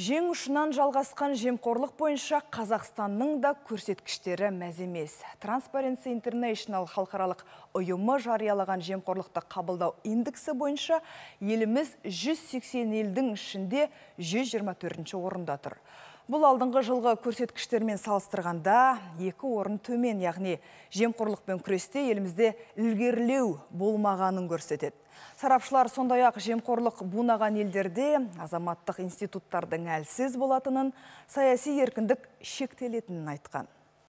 Жең ұшынан жалғасқан жемқорлық бойынша Қазақстанның да көрсеткіштері мәземес. Transparency International халықаралық ұйымы жариялаған жемқорлықты қабылдау индексі бойынша еліміз 180 елдің ішінде 124 орында тұр. Бұл алдыңғы жылғы көрсеткіштермен салыстырғанда екі орын төмен, яғни жемқорлықпен күресте елімізде үлгерлеу болмағанын көрсетеді. Сарапшылар сондай-ақ жемқорлық бунаған елдерде азаматтық институттардың әлсіз болатынын, саяси еркіндік шектелетінін айтқан.